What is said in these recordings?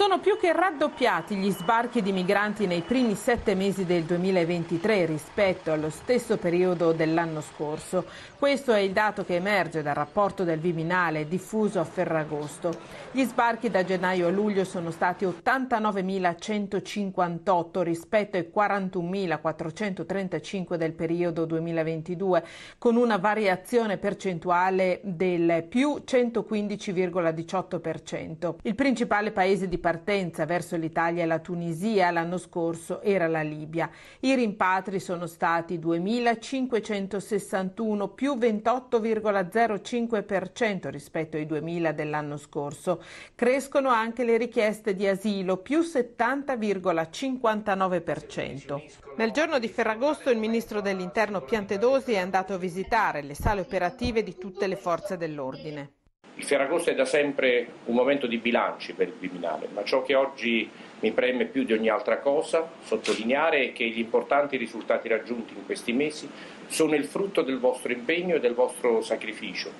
Sono più che raddoppiati gli sbarchi di migranti nei primi sette mesi del 2023 rispetto allo stesso periodo dell'anno scorso. Questo è il dato che emerge dal rapporto del Viminale diffuso a Ferragosto. Gli sbarchi da gennaio a luglio sono stati 89.158 rispetto ai 41.435 del periodo 2022, con una variazione percentuale del più 115,18%. Il principale paese di partenza partenza verso l'Italia e la Tunisia l'anno scorso era la Libia. I rimpatri sono stati 2.561 più 28,05% rispetto ai 2.000 dell'anno scorso. Crescono anche le richieste di asilo più 70,59%. Nel giorno di Ferragosto il ministro dell'Interno Piantedosi è andato a visitare le sale operative di tutte le forze dell'ordine. Il Ferragosto è da sempre un momento di bilanci per il Viminale, ma ciò che oggi mi preme più di ogni altra cosa sottolineare è che gli importanti risultati raggiunti in questi mesi sono il frutto del vostro impegno e del vostro sacrificio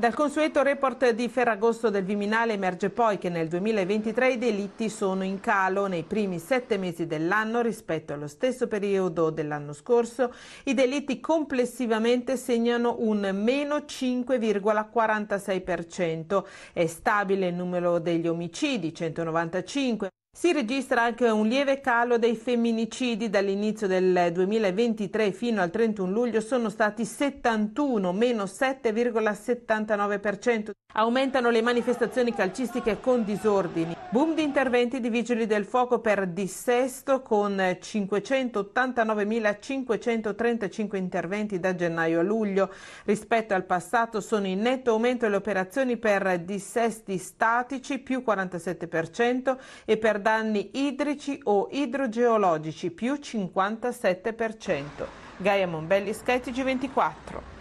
dal consueto report di Ferragosto del Viminale emerge poi che nel 2023 i delitti sono in calo. Nei primi sette mesi dell'anno rispetto allo stesso periodo dell'anno scorso i delitti complessivamente segnano un meno 5,46%. È stabile il numero degli omicidi, 195. Si registra anche un lieve calo dei femminicidi. Dall'inizio del 2023 fino al 31 luglio sono stati 71, meno 7,79%. Aumentano le manifestazioni calcistiche con disordini. Boom di interventi di vigili del fuoco per dissesto con 589.535 interventi da gennaio a luglio. Rispetto al passato sono in netto aumento le operazioni per dissesti statici più 47% e per danni idrici o idrogeologici più 57%. Gaia Mombelli Sky TG24.